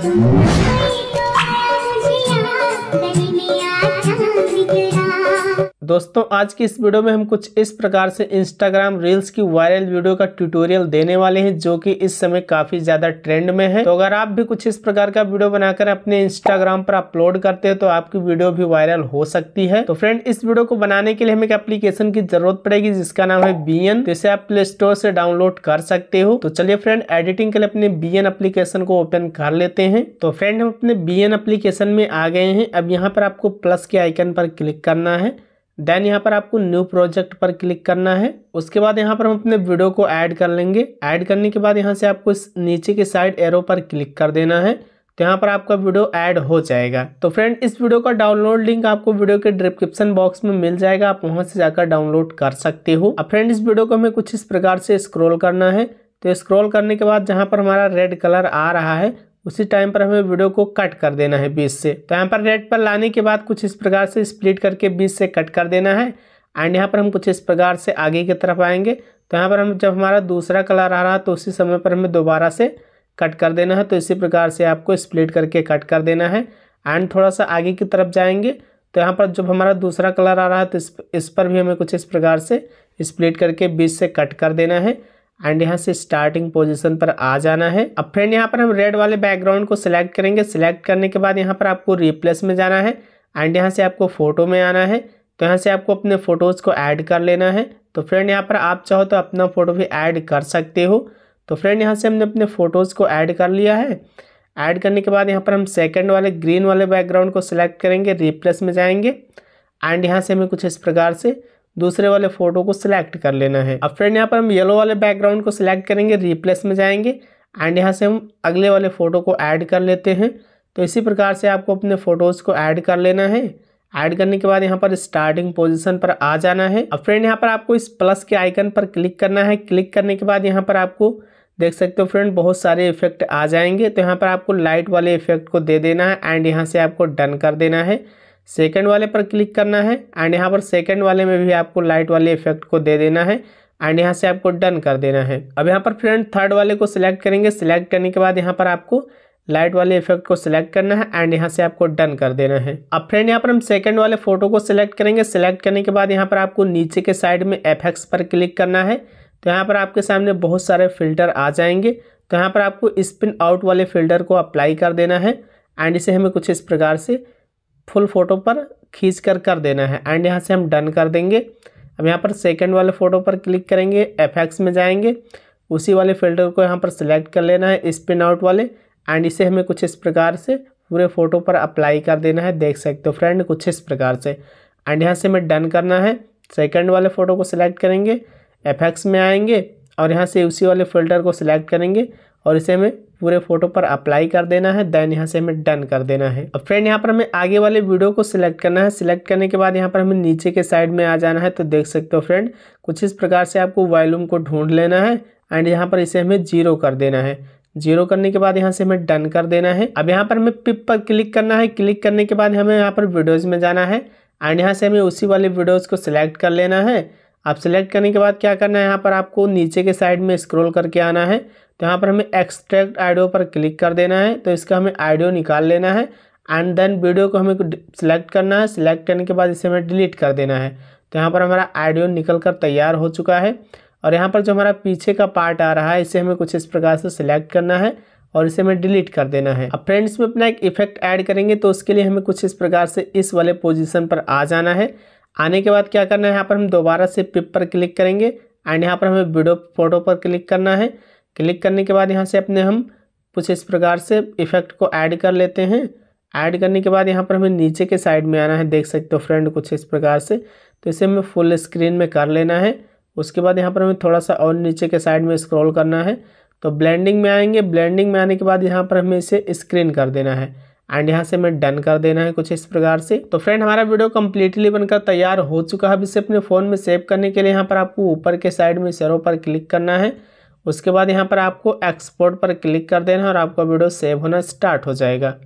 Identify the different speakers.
Speaker 1: Música दोस्तों आज की इस वीडियो में हम कुछ इस प्रकार से इंस्टाग्राम रील्स की वायरल वीडियो का ट्यूटोरियल देने वाले हैं जो कि इस समय काफी ज्यादा ट्रेंड में है तो अगर आप भी कुछ इस प्रकार का वीडियो बनाकर अपने इंस्टाग्राम पर अपलोड करते हैं तो आपकी वीडियो भी वायरल हो सकती है तो फ्रेंड इस वीडियो को बनाने के लिए हमें एक एप्लीकेशन की जरूरत पड़ेगी जिसका नाम है बी एन जिसे आप प्ले स्टोर से डाउनलोड कर सकते हो तो चलिए फ्रेंड एडिटिंग के लिए अपने बी एन एप्लीकेशन को ओपन कर लेते हैं तो फ्रेंड हम अपने बी एन एप्लीकेशन में आ गए हैं अब यहाँ पर आपको प्लस के आइकन पर क्लिक करना है देन यहाँ पर आपको न्यू प्रोजेक्ट पर क्लिक करना है उसके बाद यहाँ पर हम अपने वीडियो को ऐड कर लेंगे ऐड करने के बाद यहाँ से आपको इस नीचे के साइड एरो पर क्लिक कर देना है तो यहाँ पर आपका वीडियो ऐड हो जाएगा तो फ्रेंड इस वीडियो का डाउनलोड लिंक आपको वीडियो के डिस्क्रिप्शन बॉक्स में मिल जाएगा आप वहाँ से जाकर डाउनलोड कर सकते हो अब फ्रेंड इस वीडियो को हमें कुछ इस प्रकार से स्क्रोल करना है तो स्क्रोल करने के बाद जहाँ पर हमारा रेड कलर आ रहा है उसी टाइम पर हमें वीडियो को कट कर देना है बीस से तो यहाँ पर रेड पर लाने के बाद कुछ इस प्रकार से स्प्लिट करके बीस से कट कर देना है एंड यहाँ पर हम कुछ इस प्रकार से आगे की तरफ आएंगे तो यहाँ पर हम जब हमारा दूसरा कलर आ रहा है तो उसी समय पर हमें दोबारा से कट कर देना है तो इसी प्रकार से आपको स्प्लिट करके कट कर देना है एंड थोड़ा सा आगे की तरफ जाएंगे तो यहाँ पर जब हमारा दूसरा कलर आ रहा है तो इस इस पर भी हमें कुछ इस प्रकार से स्प्लिट करके बीच से कट कर देना है एंड यहाँ से स्टार्टिंग पोजीशन पर आ जाना है अब फ्रेंड यहाँ पर हम रेड वाले बैकग्राउंड को सिलेक्ट करेंगे सिलेक्ट करने के बाद यहाँ पर आपको रिप्लेस में जाना है एंड यहाँ से आपको फ़ोटो में आना है तो यहाँ से आपको अपने फ़ोटोज़ को ऐड कर लेना है तो फ्रेंड यहाँ पर आप चाहो तो अपना फ़ोटो भी ऐड कर सकते हो तो फ्रेंड यहाँ से हमने अपने फ़ोटोज़ को ऐड कर लिया है ऐड करने के बाद यहाँ पर हम सेकेंड वाले ग्रीन वाले बैकग्राउंड को सिलेक्ट करेंगे रिप्लेस में जाएंगे एंड यहाँ से हमें कुछ इस प्रकार से दूसरे वाले फोटो को सिलेक्ट कर लेना है अब फ्रेंड यहाँ पर हम येलो वाले बैकग्राउंड को सिलेक्ट करेंगे रिप्लेस में जाएंगे एंड यहाँ से हम अगले वाले फ़ोटो को ऐड कर लेते हैं तो इसी प्रकार से आपको अपने फ़ोटोज़ को ऐड कर लेना है ऐड करने के बाद यहाँ पर स्टार्टिंग पोजीशन पर आ जाना है अब फ्रेंड यहाँ पर आपको इस प्लस के आइकन पर क्लिक करना है क्लिक करने के बाद यहाँ पर आपको देख सकते हो फ्रेंड बहुत सारे इफेक्ट आ जाएंगे तो यहाँ पर आपको लाइट वाले इफेक्ट को दे देना है एंड यहाँ से आपको डन कर देना है सेकंड वाले पर क्लिक करना है एंड यहाँ पर सेकंड वाले में भी आपको लाइट वाले इफेक्ट को दे देना है एंड यहाँ से आपको डन कर देना है अब यहाँ पर फ्रेंड थर्ड वाले को सिलेक्ट करेंगे सिलेक्ट करने के बाद यहाँ पर आपको लाइट वाले इफेक्ट को सिलेक्ट करना है एंड यहाँ से आपको डन कर देना है अब फ्रेंड यहाँ पर हम सेकंड वाले फोटो को सिलेक्ट करेंगे सिलेक्ट करने के बाद यहाँ पर आपको नीचे के साइड में एफेक्ट्स पर क्लिक करना है तो यहाँ पर आपके सामने बहुत सारे फिल्टर आ जाएंगे तो यहाँ पर आपको स्पिन आउट वाले फिल्टर को अप्लाई कर देना है एंड इसे हमें कुछ इस प्रकार से फुल फ़ोटो पर खींच कर कर देना है एंड यहाँ से हम डन कर देंगे अब यहाँ पर सेकेंड वाले फ़ोटो पर क्लिक करेंगे एफ में जाएंगे उसी वाले फ़िल्टर को यहाँ पर सिलेक्ट कर लेना है स्पिन आउट वाले एंड इसे हमें कुछ इस प्रकार से पूरे फ़ोटो पर अप्लाई कर देना है देख सकते हो फ्रेंड कुछ इस प्रकार से एंड यहाँ से हमें डन करना है सेकेंड वाले फ़ोटो को सिलेक्ट करेंगे एफ में आएंगे और यहाँ से उसी वाले फ़िल्टर को सिलेक्ट करेंगे और इसे हमें पूरे फोटो पर अप्लाई कर देना है देन यहाँ से हमें डन कर देना है अब फ्रेंड यहाँ पर हमें आगे वाले वीडियो को सिलेक्ट करना है सिलेक्ट करने के बाद यहाँ पर हमें नीचे के साइड में आ जाना है तो देख सकते हो फ्रेंड कुछ इस प्रकार से आपको वॉल्यूम को ढूंढ लेना है एंड यहाँ पर इसे हमें जीरो कर देना है जीरो करने के बाद यहाँ से हमें डन कर देना है अब यहाँ पर हमें पिप पर क्लिक करना है क्लिक करने के बाद हमें यहाँ पर वीडियोज़ में जाना है एंड यहाँ से हमें उसी वाले वीडियोज़ को सिलेक्ट कर लेना है अब सिलेक्ट करने के बाद क्या करना है यहाँ पर आपको नीचे के साइड में स्क्रॉल करके आना है तो यहाँ पर हमें एक्सट्रैक्ट आइडियो पर क्लिक कर देना है तो इसका हमें आइडियो निकाल लेना है एंड देन वीडियो को हमें सेलेक्ट करना है सिलेक्ट करने के बाद इसे हमें डिलीट कर देना है तो यहाँ पर हमारा आइडियो निकल कर तैयार हो चुका है और यहाँ पर जो हमारा पीछे का पार्ट आ रहा है इसे हमें कुछ इस प्रकार से सिलेक्ट करना है और इसे हमें डिलीट कर देना है अब फ्रेंड्स में अपना एक इफेक्ट ऐड करेंगे तो उसके लिए हमें कुछ इस प्रकार से इस वाले पोजिशन पर आ जाना है आने के बाद क्या करना है यहाँ पर हम दोबारा से पिप पर क्लिक करेंगे एंड यहाँ पर हमें वीडियो फोटो पर क्लिक करना है क्लिक करने के बाद यहाँ से अपने हम कुछ इस प्रकार से इफेक्ट को ऐड कर लेते हैं ऐड करने के बाद यहाँ पर हमें नीचे के साइड में आना है देख सकते हो फ्रेंड कुछ इस प्रकार से तो इसे हमें फुल स्क्रीन में कर लेना है उसके बाद यहाँ पर हमें थोड़ा सा और नीचे के साइड में स्क्रॉल करना है तो ब्लेंडिंग में आएंगे ब्लेंडिंग में आने के बाद यहाँ पर हमें इसे स्क्रीन कर देना है एंड यहाँ से हमें डन कर देना है कुछ इस प्रकार से तो फ्रेंड हमारा वीडियो कम्प्लीटली बनकर तैयार हो चुका है अब इसे अपने फ़ोन में सेव करने के लिए यहाँ पर आपको ऊपर के साइड में सरों पर क्लिक करना है उसके बाद यहाँ पर आपको एक्सपोर्ट पर क्लिक कर देना और आपका वीडियो सेव होना स्टार्ट हो जाएगा